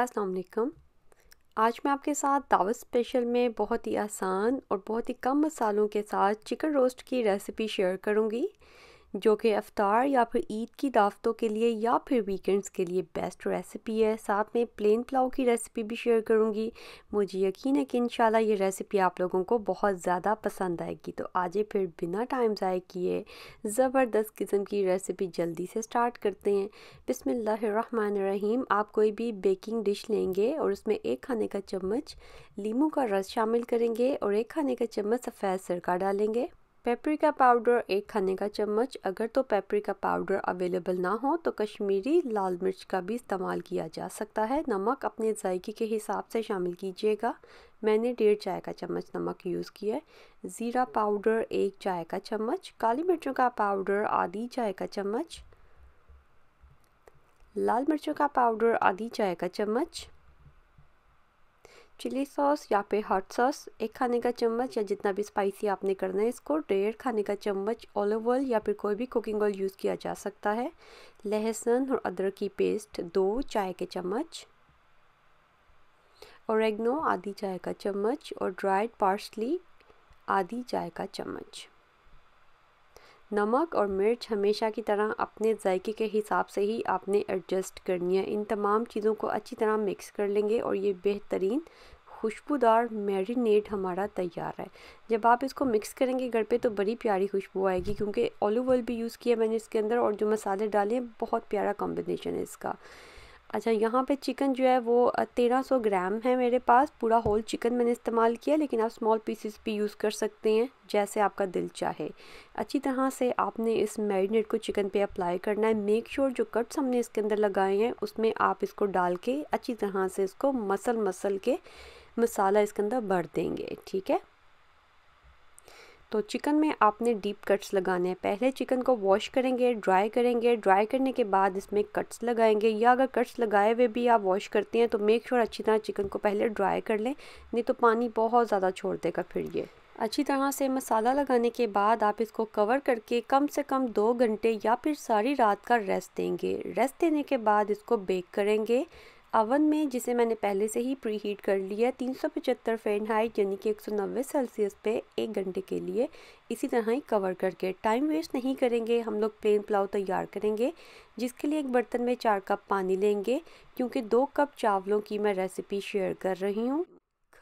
अस्सलाम वालेकुम आज मैं आपके साथ दावत स्पेशल में बहुत ही आसान और बहुत ही कम मसालों के साथ चिकन रोस्ट की रेसिपी शेयर करूंगी जो कि अफ्तार या फिर ईद की दावतों के लिए या फिर वीकेंड्स के लिए बेस्ट रेसिपी है साथ में प्लेन पुलाव की रेसिपी भी शेयर करूँगी मुझे यकीन है कि इन ये रेसिपी आप लोगों को बहुत ज़्यादा पसंद आएगी तो आज फिर बिना टाइम ज़ाय किए ज़बरदस्त किस्म की रेसिपी जल्दी से स्टार्ट करते हैं रहीम आप कोई भी बेकिंग डिश लेंगे और उसमें एक खाने का चम्मच लीम का रस शामिल करेंगे और एक खाने का चम्मच सफ़ेद सरका डालेंगे पेपरिका पाउडर एक खाने का चम्मच अगर तो पेपरिका पाउडर अवेलेबल ना हो तो कश्मीरी लाल मिर्च का भी इस्तेमाल किया जा सकता है नमक अपने जायके के हिसाब से शामिल कीजिएगा मैंने डेढ़ चाय का चम्मच नमक यूज़ किया है ज़ीरा पाउडर एक चाय का चम्मच काली मिर्चों का पाउडर आधी चाय का चम्मच लाल मिर्चों का पाउडर आधी चाय का चम्मच चिली सॉस या फिर हॉट सॉस एक खाने का चम्मच या जितना भी स्पाइसी आपने करना है इसको डेढ़ खाने का चम्मच ऑलिव ऑयल या फिर कोई भी कुकिंग ऑयल यूज़ किया जा सकता है लहसुन और अदरक की पेस्ट दो चाय के चम्मच और एग्नो आधी चाय का चम्मच और ड्राइड पार्सली आधी चाय का चम्मच नमक और मिर्च हमेशा की तरह अपने जायके के हिसाब से ही आपने एडजस्ट करनी है इन तमाम चीज़ों को अच्छी तरह मिक्स कर लेंगे और ये बेहतरीन खुशबूदार मैरिनेट हमारा तैयार है जब आप इसको मिक्स करेंगे घर पे तो बड़ी प्यारी खुशबू आएगी क्योंकि ऑलिव ऑयल भी यूज़ किया मैंने इसके अंदर और जो मसाले डाले हैं बहुत प्यारा कॉम्बिनेशन है इसका अच्छा यहाँ पे चिकन जो है वो तेरह सौ ग्राम है मेरे पास पूरा होल चिकन मैंने इस्तेमाल किया लेकिन आप स्मॉल पीसेस भी यूज़ कर सकते हैं जैसे आपका दिल चाहे अच्छी तरह से आपने इस मैरिनेट को चिकन पे अप्लाई करना है मेक श्योर sure जो कट्स हमने इसके अंदर लगाए हैं उसमें आप इसको डाल के अच्छी तरह से इसको मसल मसल के मसाला इसके अंदर भर देंगे ठीक है तो चिकन में आपने डीप कट्स लगाने हैं पहले चिकन को वॉश करेंगे ड्राई करेंगे ड्राई करने के बाद इसमें कट्स लगाएंगे या अगर कट्स लगाए हुए भी आप वॉश करते हैं तो मेक श्योर अच्छी तरह चिकन को पहले ड्राई कर लें नहीं तो पानी बहुत ज़्यादा छोड़ देगा फिर ये अच्छी तरह से मसाला लगाने के बाद आप इसको कवर करके कम से कम दो घंटे या फिर सारी रात का रेस्ट देंगे रेस्ट देने के बाद इसको बेक करेंगे अवन में जिसे मैंने पहले से ही प्री हीट कर लिया तीन सौ पचहत्तर हाइट यानी कि एक सौ नब्बे सेल्सियस पे एक घंटे के लिए इसी तरह ही कवर करके टाइम वेस्ट नहीं करेंगे हम लोग प्लेन पुलाव तैयार करेंगे जिसके लिए एक बर्तन में चार कप पानी लेंगे क्योंकि दो कप चावलों की मैं रेसिपी शेयर कर रही हूँ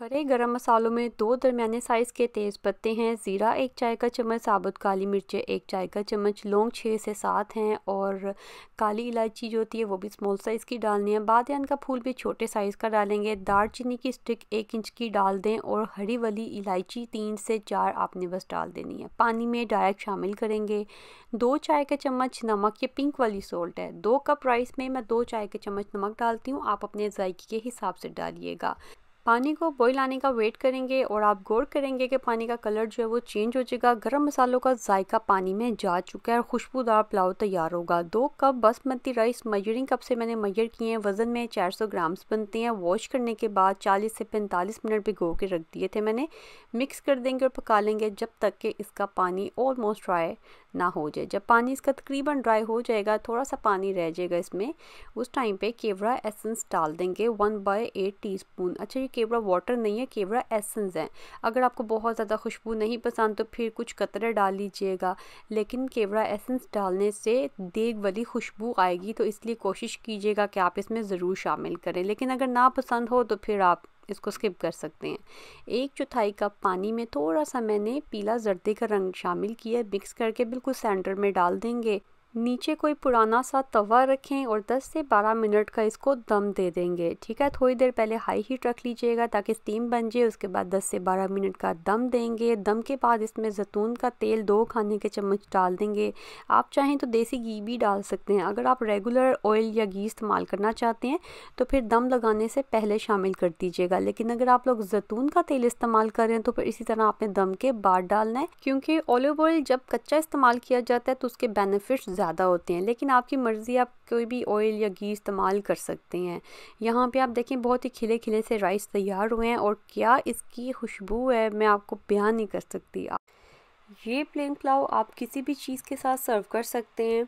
खड़े गरम मसालों में दो दरमियाने साइज़ के तेज़ पत्ते हैं ज़ीरा एक चाय का चम्मच साबुत काली मिर्चें एक चाय का चम्मच लौंग छः से सात हैं और काली इलायची जो होती है वो भी स्मॉल साइज़ की डालनी है बादन का फूल भी छोटे साइज़ का डालेंगे दालचीनी की स्टिक एक इंच की डाल दें और हरी वाली इलायची तीन से चार आपने बस डाल देनी है पानी में डायरेक्ट शामिल करेंगे दो चाय का चम्मच नमक ये पिंक वाली सोल्ट है दो कप राइस में मैं दो चाय के चम्मच नमक डालती हूँ आप अपने जायके के हिसाब से डालिएगा पानी को बॉईल आने का वेट करेंगे और आप गौर करेंगे कि पानी का कलर जो है वो चेंज हो जाएगा गरम मसालों का जायका पानी में जा चुका है और खुशबूदार पुलाव तैयार होगा दो cup basmati rice measuring cup से मैंने मयर किए हैं वज़न में 400 ग्राम्स बनते हैं वॉश करने के बाद 40 से 45 मिनट भिगो के रख दिए थे मैंने मिक्स कर देंगे और पका लेंगे जब तक कि इसका पानी ऑलमोस्ट ड्राई ना हो जाए जब पानी इसका तकरीबन ड्राई हो जाएगा थोड़ा सा पानी रह जाएगा इसमें उस टाइम पे केवरा एसेंस डाल देंगे one by eight teaspoon अच्छा ये केवरा वाटर नहीं है केवरा एसेंस है अगर आपको बहुत ज़्यादा खुशबू नहीं पसंद तो फिर कुछ कतरे डाल लीजिएगा लेकिन केवरा एसेंस डालने से देग वाली खुशबू आएगी तो इसलिए कोशिश कीजिएगा कि आप इसमें ज़रूर शामिल करें लेकिन अगर ना पसंद हो तो फिर आप इसको स्किप कर सकते हैं एक चौथाई कप पानी में थोड़ा सा मैंने पीला जर्दे का रंग शामिल किया मिक्स करके बिल्कुल सेंटर में डाल देंगे नीचे कोई पुराना सा तवा रखें और 10 से 12 मिनट का इसको दम दे देंगे ठीक है थोड़ी देर पहले हाई हीट रख लीजिएगा ताकि स्टीम बन जाए उसके बाद 10 से 12 मिनट का दम देंगे दम के बाद इसमें जैतून का तेल दो खाने के चम्मच डाल देंगे आप चाहें तो देसी घी भी डाल सकते हैं अगर आप रेगुलर ऑयल या घी इस्तेमाल करना चाहते हैं तो फिर दम लगाने से पहले शामिल कर दीजिएगा लेकिन अगर आप लोग जैतून का तेल इस्तेमाल करें तो फिर इसी तरह आपने दम के बाद डालना है क्योंकि ऑलिव ऑयल जब कच्चा इस्तेमाल किया जाता है तो उसके बेनिफिट्स ज़्यादा होते हैं लेकिन आपकी मर्ज़ी आप कोई भी ऑयल या घी इस्तेमाल कर सकते हैं यहाँ पे आप देखें बहुत ही खिले खिले से राइस तैयार हुए हैं और क्या इसकी खुशबू है मैं आपको बयान नहीं कर सकती ये प्लेन पुलाव आप किसी भी चीज़ के साथ सर्व कर सकते हैं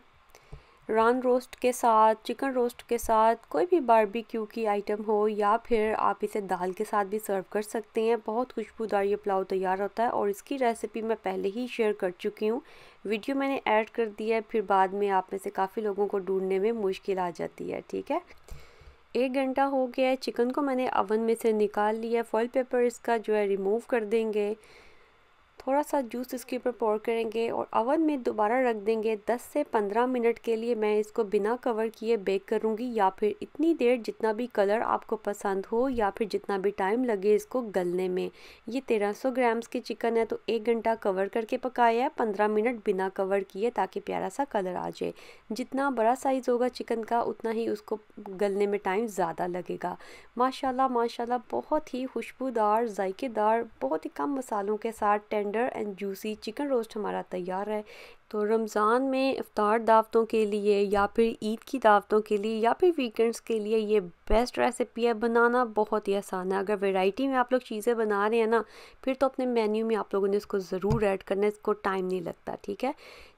रान रोस्ट के साथ चिकन रोस्ट के साथ कोई भी बारबेक्यू की आइटम हो या फिर आप इसे दाल के साथ भी सर्व कर सकते हैं बहुत खुशबूदार ये पुलाव तैयार होता है और इसकी रेसिपी मैं पहले ही शेयर कर चुकी हूँ वीडियो मैंने ऐड कर दिया है फिर बाद में आप में से काफ़ी लोगों को ढूंढने में मुश्किल आ जाती है ठीक है एक घंटा हो गया है चिकन को मैंने अवन में से निकाल लिया फॉइल पेपर इसका जो है रिमूव कर देंगे थोड़ा सा जूस इसके ऊपर पोर करेंगे और अवन में दोबारा रख देंगे 10 से 15 मिनट के लिए मैं इसको बिना कवर किए बेक करूंगी या फिर इतनी देर जितना भी कलर आपको पसंद हो या फिर जितना भी टाइम लगे इसको गलने में ये 1300 ग्राम्स की चिकन है तो एक घंटा कवर करके पकाया है पंद्रह मिनट बिना कवर किए ताकि प्यारा सा कलर आ जाए जितना बड़ा साइज़ होगा चिकन का उतना ही उसको गलने में टाइम ज़्यादा लगेगा माशाला माशाला बहुत ही खुशबूदार जायकेदार बहुत ही कम मसालों के साथ tender and juicy chicken roast हमारा तैयार है तो रमज़ान में अफ्तार दावतों के लिए या फिर ईद की दावतों के लिए या फिर वीकेंड्स के लिए ये बेस्ट रेसिपी है बनाना बहुत ही आसान है अगर वैरायटी में आप लोग चीज़ें बना रहे हैं ना फिर तो अपने मेन्यू में आप लोगों ने इसको ज़रूर ऐड करना है इसको टाइम नहीं लगता ठीक है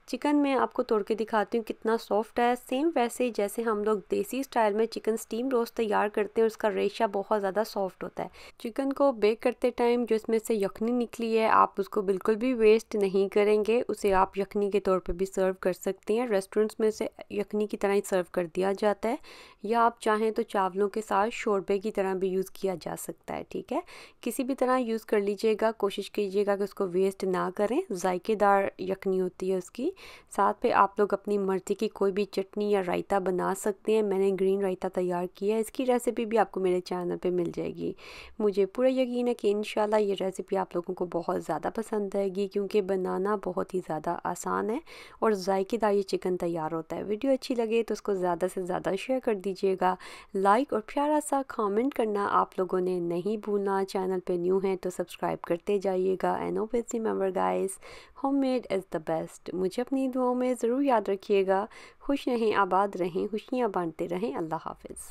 चिकन मैं आपको तोड़ के दिखाती हूँ कितना सॉफ्ट है सेम वैसे जैसे हम लोग देसी स्टाइल में चिकन स्टीम रोस्ट तैयार करते हैं उसका रेशा बहुत ज़्यादा सॉफ्ट होता है चिकन को बेक करते टाइम जो इसमें से यखनी निकली है आप उसको बिल्कुल भी वेस्ट नहीं करेंगे उसे आप यखनी के तौर पे भी सर्व कर सकते हैं रेस्टोरेंट्स में से यखनी की तरह ही सर्व कर दिया जाता है या आप चाहें तो चावलों के साथ शोरबे की तरह भी यूज़ किया जा सकता है ठीक है किसी भी तरह यूज़ कर लीजिएगा कोशिश कीजिएगा कि उसको वेस्ट ना करें जायकेदार यखनी होती है उसकी साथ पे आप लोग अपनी मर्ज़ी की कोई भी चटनी या रायता बना सकते हैं मैंने ग्रीन रायता तैयार किया है इसकी रेसिपी भी आपको मेरे चैनल पर मिल जाएगी मुझे पूरा यकीन है कि इन ये रेसिपी आप लोगों को बहुत ज़्यादा पसंद आएगी क्योंकि बनाना बहुत ही ज़्यादा आसान है और जायकेदार ये चिकन तैयार होता है वीडियो अच्छी लगे तो उसको ज़्यादा से ज़्यादा शेयर कर दीजिएगा लाइक और प्यारा सा कमेंट करना आप लोगों ने नहीं भूलना चैनल पे न्यू हैं तो सब्सक्राइब करते जाइएगा एंड ओपेज remember guys homemade is the best मुझे अपनी दुआओं में ज़रूर याद रखिएगा खुश रहें आबाद रहें खुशियाँ बांटते रहें अल्लाह हाफिज़